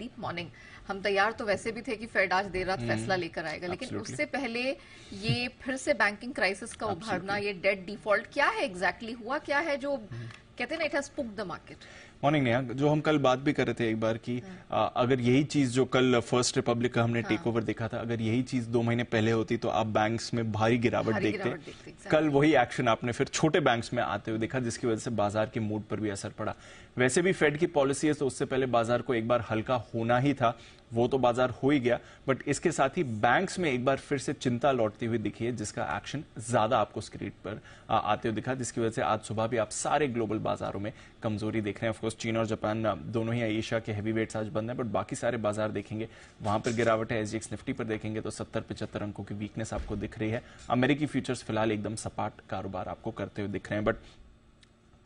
Deep morning हम तैयार तो वैसे भी थे कि फेड आज देर रात हम्म, फैसला लेकर आएगा लेकिन Absolutely. उससे पहले ये फिर से बैंकिंग क्राइसिस का उभारना ये डेट डिफॉल्ट क्या है एग्जैक्टली exactly हुआ क्या है जो हम्म। कहते हैं ना it has spooked the market morning Neha जो हम कल बात भी कर रहे थे एक बार की हाँ। आ, अगर यही चीज जो कल फर्स्ट रिपब्लिक का हमने टेक हाँ। ओवर देखा था अगर यही चीज दो महीने पहले होती तो आप बैंक्स में भारी गिरावट देखते, गिरावट देखते कल वही एक्शन आपने फिर छोटे बैंक्स में आते हुए देखा जिसकी वजह से बाजार के मूड पर भी असर पड़ा वैसे भी फेड की पॉलिसी है तो उससे पहले बाजार को एक बार हल्का होना ही था वो तो बाजार हो ही गया बट इसके साथ ही बैंक्स में एक बार फिर से चिंता लौटती हुई दिखी है जिसका एक्शन ज्यादा आपको स्क्रीन पर आते हुए दिखा जिसकी वजह से आज सुबह भी आप सारे ग्लोबल बाजारों में कमजोरी देख रहे हैं ऑफकोर्स चीन और जापान दोनों ही एशिया के हैवी वेट्स आज बंद हैं बट बाकी सारे बाजार देखेंगे वहां पर गिरावट है एसजीएक्स निफ्टी पर देखेंगे तो सत्तर पचहत्तर अंकों की वीकनेस आपको दिख रही है अमेरिकी फ्यूचर्स फिलहाल एकदम सपाट कारोबार आपको करते हुए दिख रहे हैं बट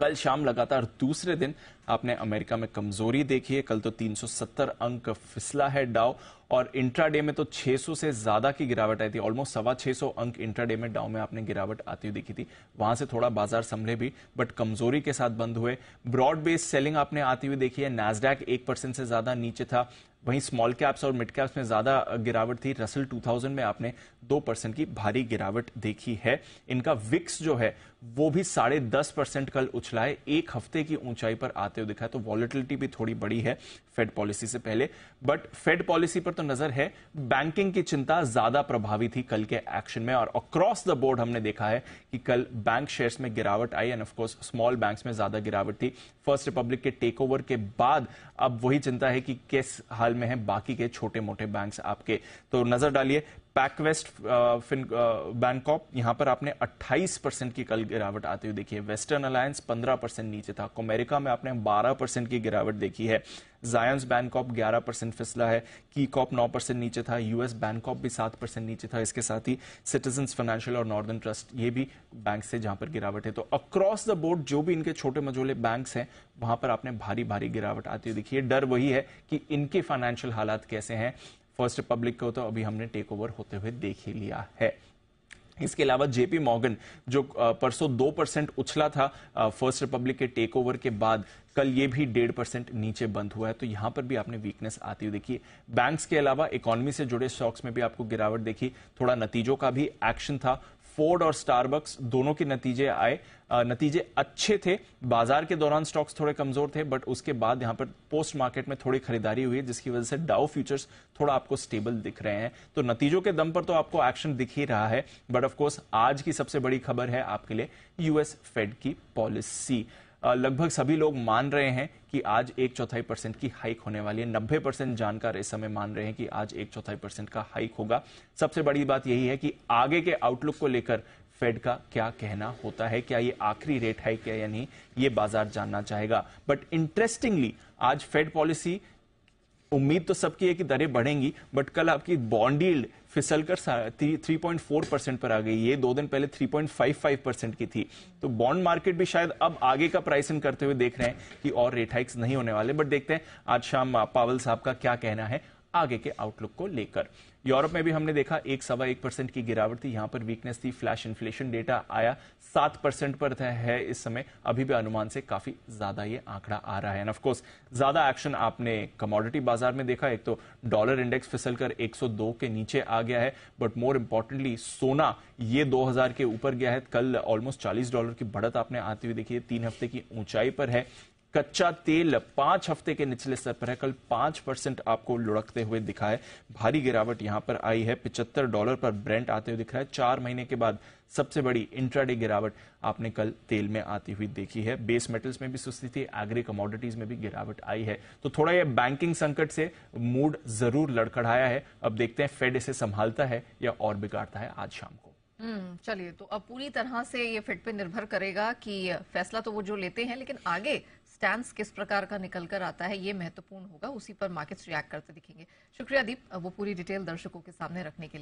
कल शाम लगातार दूसरे दिन आपने अमेरिका में कमजोरी देखी है कल तो 370 अंक फिसला है डाव और इंट्राडे में तो 600 से ज्यादा की गिरावट आई थी ऑलमोस्ट सवा सौ अंक इंट्राडे में डाउन में आपने गिरावट आती हुई दिखी थी वहां से थोड़ा बाजार संभले भी बट कमजोरी के साथ बंद हुए ब्रॉड बेस्ड सेलिंग आपने आती हुई देखी है नैसडैक एक परसेंट से ज्यादा नीचे था वहीं स्मॉल कैप्स और मिड कैप्स में ज्यादा गिरावट थी रसल 2000 में आपने दो परसेंट की भारी गिरावट देखी है इनका विक्स जो है वो भी साढ़े दस परसेंट कल उछला है एक हफ्ते की ऊंचाई पर आते हुए दिखा तो वॉलिटिलिटी भी थोड़ी बड़ी है फेड पॉलिसी से पहले बट फेड पॉलिसी पर तो तो नजर है बैंकिंग की चिंता ज्यादा प्रभावी थी कल के एक्शन में और अक्रॉस द बोर्ड हमने देखा है कि कल बैंक शेयर्स में गिरावट आई एंड ऑफकोर्स स्मॉल बैंक में ज्यादा गिरावट थी फर्स्ट रिपब्लिक के टेक ओवर के बाद अब वही चिंता है कि किस हाल में है बाकी के छोटे मोटे बैंक आपके तो नजर डालिए पैकवेस्ट फिन बैंकॉप यहां पर आपने 28 परसेंट की कल गिरावट आती हुई देखी है वेस्टर्न अलायंस 15 परसेंट नीचे था कोमेरिका में आपने 12 परसेंट की गिरावट देखी है जायंस बैंकॉप 11 परसेंट फिसला है की कॉप नौ परसेंट नीचे था यूएस बैंकॉप भी सात परसेंट नीचे था इसके साथ ही सिटीजन फाइनेंशियल और नॉर्दर्न ट्रस्ट ये भी बैंक से जहां पर गिरावट है तो अक्रॉस द बोर्ड जो भी इनके छोटे मझोले बैंक हैं वहां पर आपने भारी भारी गिरावट आती हुई देखी है डर वही है कि इनके फाइनेंशियल हालात कैसे हैं फर्स्ट रिपब्लिक को तो अभी हमने टेक ओवर होते हुए देख ही लिया है इसके अलावा जेपी मॉर्गन जो परसों दो परसेंट उछला था फर्स्ट रिपब्लिक के टेक ओवर के बाद कल ये भी डेढ़ परसेंट नीचे बंद हुआ है तो यहां पर भी आपने वीकनेस आती हुई देखी बैंक्स के अलावा इकोनॉमी से जुड़े स्टॉक्स में भी आपको गिरावट देखी थोड़ा नतीजों का भी एक्शन था फोर्ड और स्टारबक्स दोनों के नतीजे आए नतीजे अच्छे थे बाजार के दौरान स्टॉक्स थोड़े कमजोर थे बट उसके बाद यहां पर पोस्ट मार्केट में थोड़ी खरीदारी हुई है जिसकी वजह से डाउ फ्यूचर्स थोड़ा आपको स्टेबल दिख रहे हैं तो नतीजों के दम पर तो आपको एक्शन दिख ही रहा है बट ऑफकोर्स आज की सबसे बड़ी खबर है आपके लिए यूएस फेड की पॉलिसी लगभग सभी लोग मान रहे हैं कि आज एक चौथाई परसेंट की हाइक होने वाली है नब्बे परसेंट जानकार इस समय मान रहे हैं कि आज एक चौथाई परसेंट का हाइक होगा सबसे बड़ी बात यही है कि आगे के आउटलुक को लेकर फेड का क्या कहना होता है क्या ये आखिरी रेट है क्या या नहीं ये बाजार जानना चाहेगा बट इंटरेस्टिंगली आज फेड पॉलिसी उम्मीद तो सबकी है कि दरें बढ़ेंगी बट कल आपकी बॉन्डील्ड फिसल कर थ्री पॉइंट फोर परसेंट पर आ गई ये दो दिन पहले three point five five percent की थी तो बॉन्ड मार्केट भी शायद अब आगे का प्राइसिंग करते हुए देख रहे हैं कि और रेट हाइक्स नहीं होने वाले बट देखते हैं आज शाम पावल साहब का क्या कहना है आगे के आउटलुक को लेकर यूरोप में भी हमने देखा एक सवा एक परसेंट की गिरावट थी यहां पर वीकनेस थी फ्लैश इन्फ्लेशन डेटा आया सात परसेंट पर है इस समय अभी भी अनुमान से काफी ज्यादा ये आंकड़ा आ रहा है एंड ऑफकोर्स ज्यादा एक्शन आपने कमोडिटी बाजार में देखा एक तो डॉलर इंडेक्स फिसल कर 102 के नीचे आ गया है बट मोर इंपॉर्टेंटली सोना ये 2000 के ऊपर गया है कल ऑलमोस्ट 40 डॉलर की बढ़त आपने आती हुई देखी है तीन हफ्ते की ऊंचाई पर है कच्चा तेल पांच हफ्ते के निचले स्तर पर है कल पांच परसेंट आपको लुढ़कते हुए दिखा है भारी गिरावट यहां पर आई है पिछहत्तर डॉलर पर ब्रेंट आते हुए दिख रहा है चार महीने के बाद सबसे बड़ी इंट्राडे गिरावट आपने कल तेल में आती हुई देखी है बेस मेटल्स में भी सुस्ती थी एग्री कमोडिटीज में भी गिरावट आई है तो थोड़ा यह बैंकिंग संकट से मूड जरूर लड़खड़ाया है अब देखते हैं फेड इसे संभालता है या और बिगाड़ता है आज शाम को हम्म, चलिए तो अब पूरी तरह से ये फेड पे निर्भर करेगा कि फैसला तो वो जो लेते हैं लेकिन आगे स्टैंड किस प्रकार का निकल कर आता है ये महत्वपूर्ण होगा उसी पर मार्केट्स रिएक्ट करते दिखेंगे शुक्रिया दीप वो पूरी डिटेल दर्शकों के सामने रखने के लिए